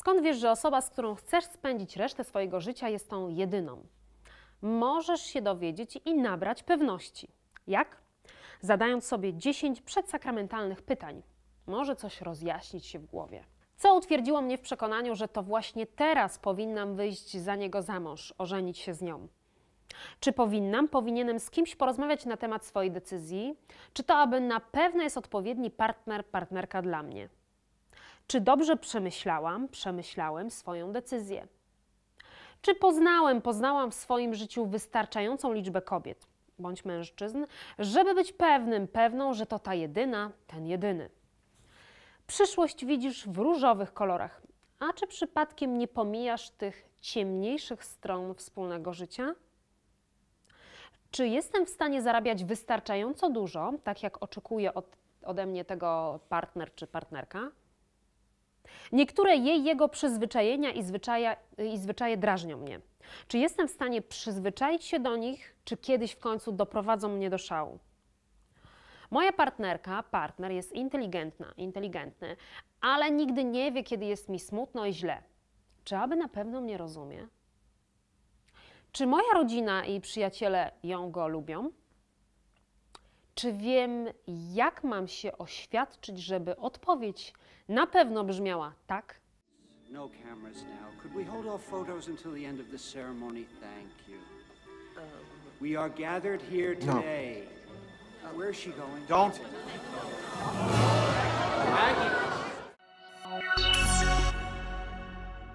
Skąd wiesz, że osoba, z którą chcesz spędzić resztę swojego życia, jest tą jedyną? Możesz się dowiedzieć i nabrać pewności. Jak? Zadając sobie 10 przedsakramentalnych pytań. Może coś rozjaśnić się w głowie. Co utwierdziło mnie w przekonaniu, że to właśnie teraz powinnam wyjść za niego za mąż, ożenić się z nią. Czy powinnam, powinienem z kimś porozmawiać na temat swojej decyzji? Czy to aby na pewno jest odpowiedni partner, partnerka dla mnie? Czy dobrze przemyślałam, przemyślałem swoją decyzję? Czy poznałem, poznałam w swoim życiu wystarczającą liczbę kobiet bądź mężczyzn, żeby być pewnym, pewną, że to ta jedyna, ten jedyny? Przyszłość widzisz w różowych kolorach, a czy przypadkiem nie pomijasz tych ciemniejszych stron wspólnego życia? Czy jestem w stanie zarabiać wystarczająco dużo, tak jak oczekuje od, ode mnie tego partner czy partnerka? Niektóre jej jego przyzwyczajenia i, zwyczaja, i zwyczaje drażnią mnie. Czy jestem w stanie przyzwyczaić się do nich, czy kiedyś w końcu doprowadzą mnie do szału? Moja partnerka, partner jest inteligentna, inteligentny, ale nigdy nie wie, kiedy jest mi smutno i źle. Czy aby na pewno mnie rozumie? Czy moja rodzina i przyjaciele ją go lubią? Czy wiem, jak mam się oświadczyć, żeby odpowiedź na pewno brzmiała tak? No cameras now. Could we hold all photos until the end of the ceremony? Thank you. We are gathered here no. today. No. Where is she going? Don't. Maggie.